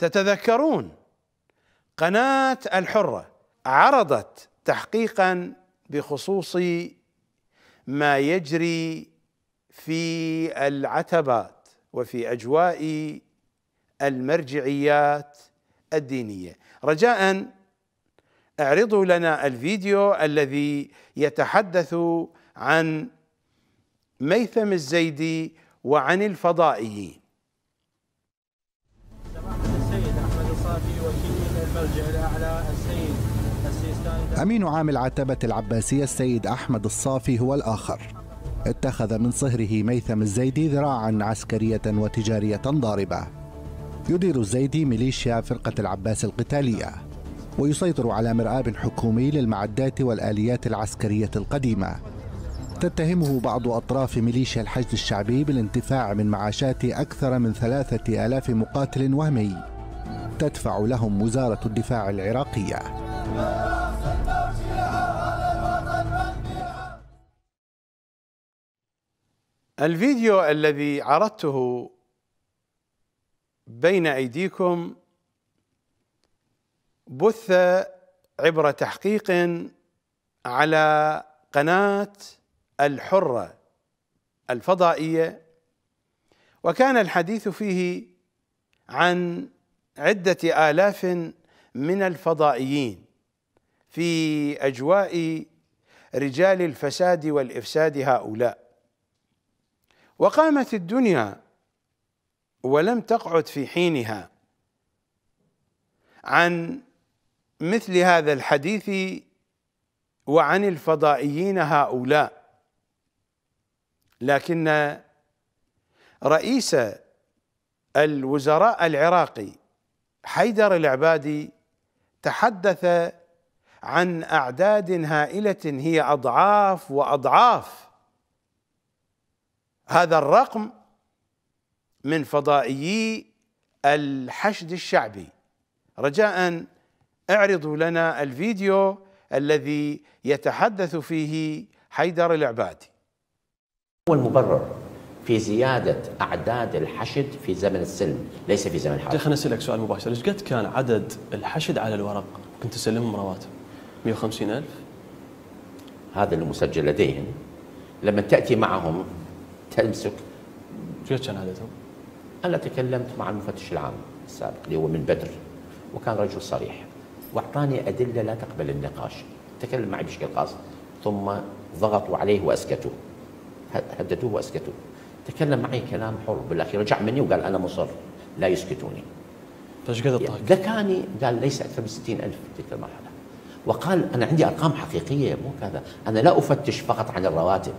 تتذكرون قناه الحره عرضت تحقيقا بخصوص ما يجري في العتبات وفي اجواء المرجعيات الدينيه رجاء اعرضوا لنا الفيديو الذي يتحدث عن ميثم الزيدي وعن الفضائيين أمين عام العتبة العباسية السيد أحمد الصافي هو الآخر اتخذ من صهره ميثم الزيدي ذراعا عسكرية وتجارية ضاربة يدير الزيدي ميليشيا فرقة العباس القتالية ويسيطر على مرآب حكومي للمعدات والآليات العسكرية القديمة تتهمه بعض أطراف ميليشيا الحشد الشعبي بالانتفاع من معاشات أكثر من ثلاثة آلاف مقاتل وهمي تدفع لهم وزارة الدفاع العراقية الفيديو الذي عرضته بين ايديكم بث عبر تحقيق على قناه الحره الفضائيه وكان الحديث فيه عن عده الاف من الفضائيين في اجواء رجال الفساد والافساد هؤلاء وقامت الدنيا ولم تقعد في حينها عن مثل هذا الحديث وعن الفضائيين هؤلاء لكن رئيس الوزراء العراقي حيدر العبادي تحدث عن اعداد هائله هي اضعاف واضعاف هذا الرقم من فضائيي الحشد الشعبي رجاء اعرضوا لنا الفيديو الذي يتحدث فيه حيدر العبادي هو المبرر في زيادة أعداد الحشد في زمن السلم ليس في زمن الحرب خليني أسألك سؤال مباشر إيش قد كان عدد الحشد على الورق كنت تسلمهم رواتب 150 ألف هذا اللي مسجل لديهم لما تأتي معهم تمسك شو كان هذا انا تكلمت مع المفتش العام السابق اللي هو من بدر وكان رجل صريح واعطاني ادله لا تقبل النقاش تكلم معي بشكل خاص ثم ضغطوا عليه واسكتوه هددوه واسكتوه تكلم معي كلام حر بالاخير رجع مني وقال انا مصر لا يسكتوني فايش قد الطاقه؟ ذكاني قال ليس اكثر من 60000 في تلك المرحله وقال انا عندي ارقام حقيقيه مو كذا انا لا افتش فقط عن الرواتب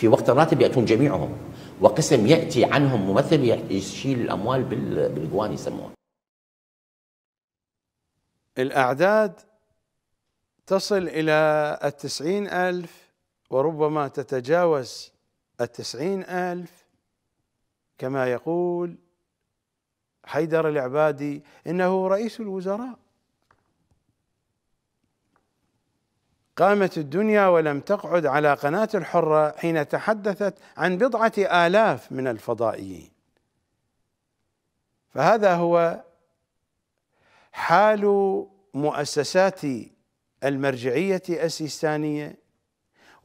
في وقت الراتب ياتون جميعهم وقسم ياتي عنهم ممثل يشيل الاموال بالجوان يسموها الاعداد تصل الى التسعين الف وربما تتجاوز التسعين الف كما يقول حيدر العبادي انه رئيس الوزراء قامت الدنيا ولم تقعد على قناة الحرة حين تحدثت عن بضعة آلاف من الفضائيين فهذا هو حال مؤسسات المرجعية السيستانية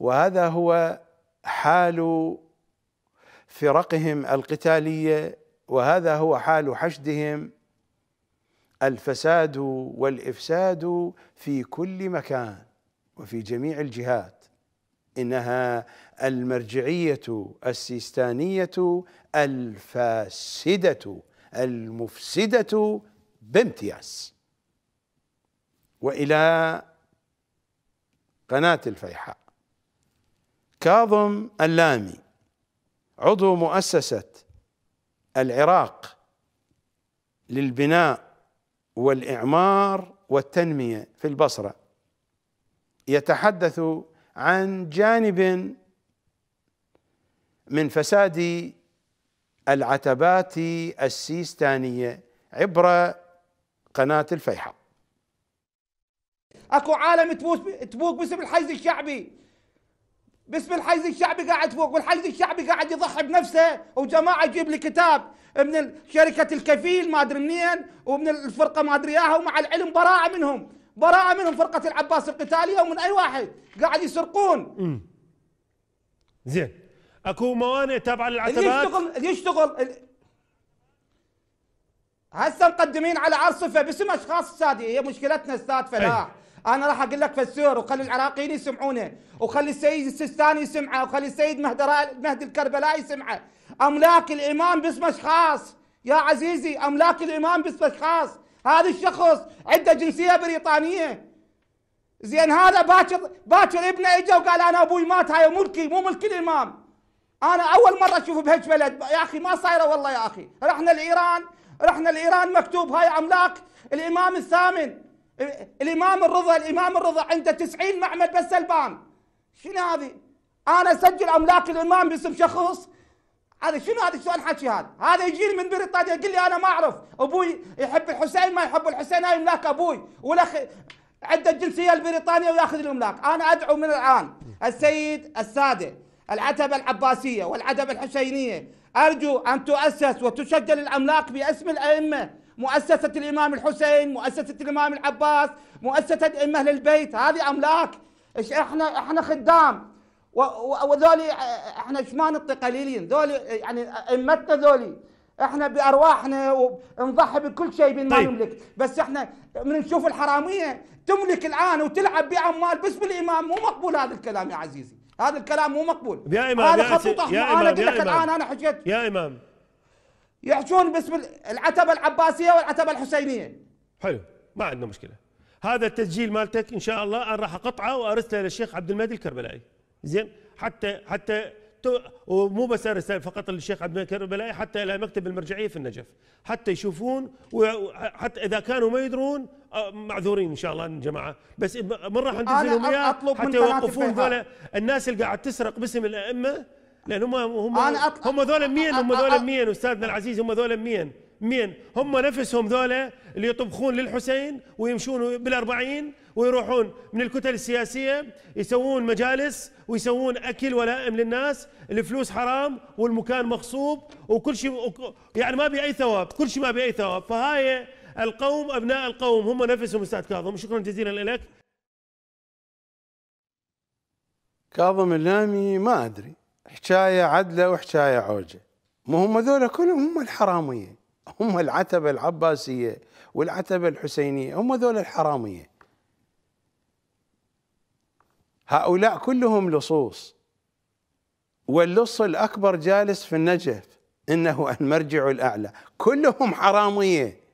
وهذا هو حال فرقهم القتالية وهذا هو حال حشدهم الفساد والإفساد في كل مكان وفي جميع الجهات انها المرجعيه السيستانيه الفاسده المفسده بامتياز والى قناه الفيحاء كاظم اللامي عضو مؤسسه العراق للبناء والاعمار والتنميه في البصره يتحدث عن جانب من فساد العتبات السيستانيه عبر قناه الفيحاء اكو عالم تبوك باسم الحيز الشعبي باسم الحيز الشعبي قاعد تبوك والحيز الشعبي قاعد يضحي بنفسه وجماعه يجيب لي كتاب من شركه الكفيل ما ادري منين ومن الفرقه ما ادري اياها ومع العلم براءه منهم براءة منهم فرقة العباس القتالية ومن أي واحد قاعد يسرقون زين اكو موانئ تابعة للعتبات اللي يشتغل اللي يشتغل هسه مقدمين على عرصفة باسم أشخاص سادي هي مشكلتنا أستاذ فلاح انا راح اقول لك فسور وخلي العراقيين يسمعونه وخلي السيد السيستاني يسمعه وخلي السيد مهدي الكربلاء يسمعه املاك الامام باسم اشخاص يا عزيزي املاك الامام باسم اشخاص هذا الشخص عنده جنسيه بريطانيه زين هذا باكر باكر ابنه اجى وقال انا ابوي مات هاي ملكي مو ملك الامام انا اول مره اشوف بهج بلد يا اخي ما صايره والله يا اخي رحنا لايران رحنا لايران مكتوب هاي املاك الامام الثامن الامام الرضا الامام الرضا عنده 90 معمل بس البان شنو هذه؟ انا اسجل املاك الامام باسم شخص هذا شنو هذا سؤال حكي هذا هذا يجيني من بريطانيا يقول لي انا ما اعرف ابوي يحب الحسين ما يحب الحسين هاي املاك ابوي والاخ عنده الجنسيه البريطانيه وياخذ الاملاك انا ادعو من الان السيد الساده العتبه العباسيه والعتبه الحسينيه ارجو ان تؤسس وتسجل الاملاك باسم الائمه مؤسسه الامام الحسين مؤسسه الامام العباس مؤسسه ائمه البيت هذه املاك احنا احنا خدام وذولي آه، احنا ايش ما نطي قليلين ذولي آه، يعني آه، ائمتنا ذولي احنا بارواحنا ونضحي بكل شيء بما طيب. نملك بس احنا من نشوف الحراميه تملك الان وتلعب باموال باسم الامام مو مقبول هذا الكلام يا عزيزي هذا الكلام مو مقبول يا امام هذا خطوط يا امام انا قلت لك الان انا حكيت يا امام يحجون باسم العتبه العباسيه والعتبه الحسينيه حلو ما عندنا مشكله هذا التسجيل مالتك ان شاء الله انا راح اقطعه وارسله للشيخ عبد المهدي الكربلائي زين حتى حتى ومو بس ارسال فقط للشيخ عبد الملك البلائي حتى الى مكتب المرجعيه في النجف حتى يشوفون وحتى اذا كانوا ما يدرون آه، معذورين ان شاء الله الجماعه بس من راح ندز لهم اياه حتى يوقفون ذولا الناس اللي قاعد تسرق باسم الائمه لان هم هم هم ذولا مين هم ذولا مين استاذنا العزيز هم ذولا مين مين هم نفسهم ذولا اللي يطبخون للحسين ويمشون بالأربعين ويروحون من الكتل السياسية يسوون مجالس ويسوون أكل ولائم للناس الفلوس حرام والمكان مغصوب وكل شيء يعني ما بي أي ثواب كل شيء ما بي أي ثواب فهاي القوم أبناء القوم هم نفسهم أستاذ كاظم شكرا جزيلا لك كاظم اللامي ما أدري حكاية عدلة وحكاية عوجة ما هم ذولا كلهم هم الحرامية هم العتبة العباسية والعتبة الحسينية هم ذول الحرامية هؤلاء كلهم لصوص واللص الأكبر جالس في النجف إنه المرجع الأعلى كلهم حرامية